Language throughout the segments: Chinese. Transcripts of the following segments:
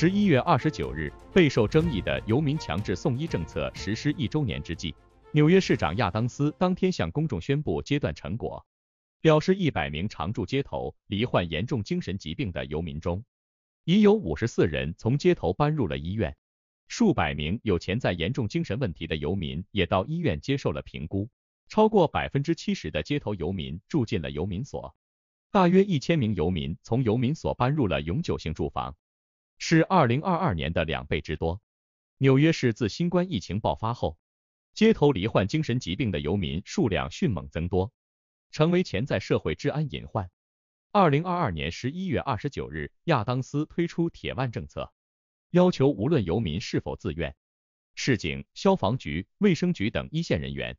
十一月二十九日，备受争议的游民强制送医政策实施一周年之际，纽约市长亚当斯当天向公众宣布阶段成果，表示一百名常驻街头、罹患严重精神疾病的游民中，已有五十四人从街头搬入了医院，数百名有潜在严重精神问题的游民也到医院接受了评估，超过百分之七十的街头游民住进了游民所，大约一千名游民从游民所搬入了永久性住房。是二零二二年的两倍之多。纽约市自新冠疫情爆发后，街头罹患精神疾病的游民数量迅猛增多，成为潜在社会治安隐患。二零二二年十一月二十九日，亚当斯推出铁腕政策，要求无论游民是否自愿，市警、消防局、卫生局等一线人员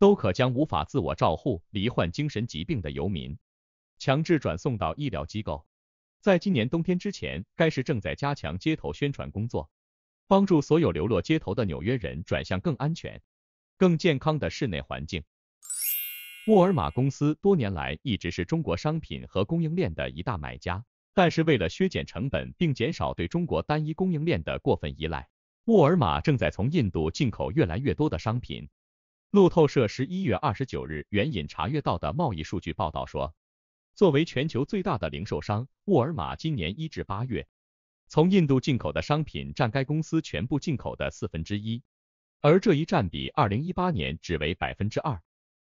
都可将无法自我照护、罹患精神疾病的游民强制转送到医疗机构。在今年冬天之前，该市正在加强街头宣传工作，帮助所有流落街头的纽约人转向更安全、更健康的室内环境。沃尔玛公司多年来一直是中国商品和供应链的一大买家，但是为了削减成本并减少对中国单一供应链的过分依赖，沃尔玛正在从印度进口越来越多的商品。路透社十一月二十九日援引查阅到的贸易数据报道说。作为全球最大的零售商，沃尔玛今年一至八月从印度进口的商品占该公司全部进口的四分之一，而这一占比二零一八年只为百分之二。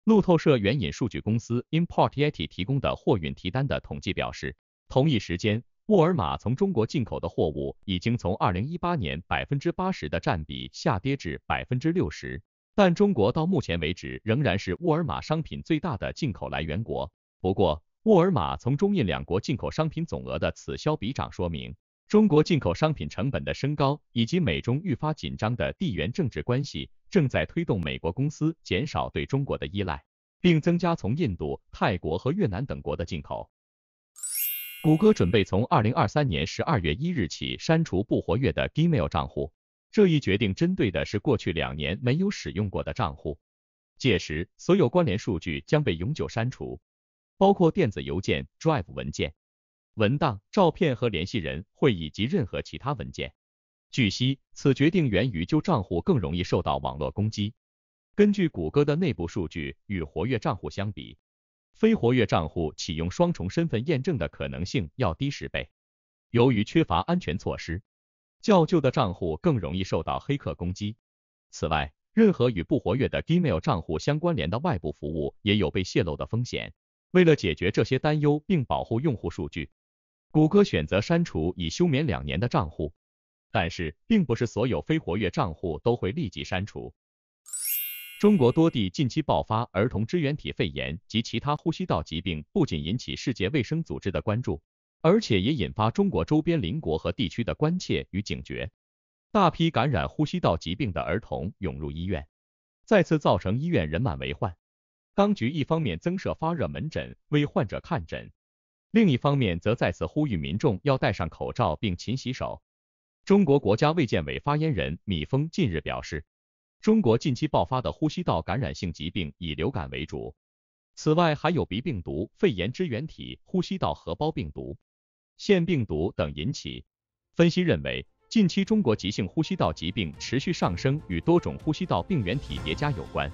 路透社援引数据公司 Importiet 提供的货运提单的统计表示，同一时间，沃尔玛从中国进口的货物已经从二零一八年百分之八十的占比下跌至百分之六十，但中国到目前为止仍然是沃尔玛商品最大的进口来源国。不过，沃尔玛从中印两国进口商品总额的此消彼长，说明中国进口商品成本的升高，以及美中愈发紧张的地缘政治关系，正在推动美国公司减少对中国的依赖，并增加从印度、泰国和越南等国的进口。谷歌准备从二零二三年十二月一日起删除不活跃的 Gmail 账户，这一决定针对的是过去两年没有使用过的账户，届时所有关联数据将被永久删除。包括电子邮件、Drive 文件、文档、照片和联系人、会议及任何其他文件。据悉，此决定源于旧账户更容易受到网络攻击。根据谷歌的内部数据，与活跃账户相比，非活跃账户启用双重身份验证的可能性要低十倍。由于缺乏安全措施，较旧的账户更容易受到黑客攻击。此外，任何与不活跃的 Gmail 账户相关联的外部服务也有被泄露的风险。为了解决这些担忧并保护用户数据，谷歌选择删除已休眠两年的账户。但是，并不是所有非活跃账户都会立即删除。中国多地近期爆发儿童支原体肺炎及其他呼吸道疾病，不仅引起世界卫生组织的关注，而且也引发中国周边邻国和地区的关切与警觉。大批感染呼吸道疾病的儿童涌入医院，再次造成医院人满为患。当局一方面增设发热门诊为患者看诊，另一方面则再次呼吁民众要戴上口罩并勤洗手。中国国家卫健委发言人米峰近日表示，中国近期爆发的呼吸道感染性疾病以流感为主，此外还有鼻病毒、肺炎支原体、呼吸道合胞病毒、腺病毒等引起。分析认为，近期中国急性呼吸道疾病持续上升与多种呼吸道病原体叠加有关。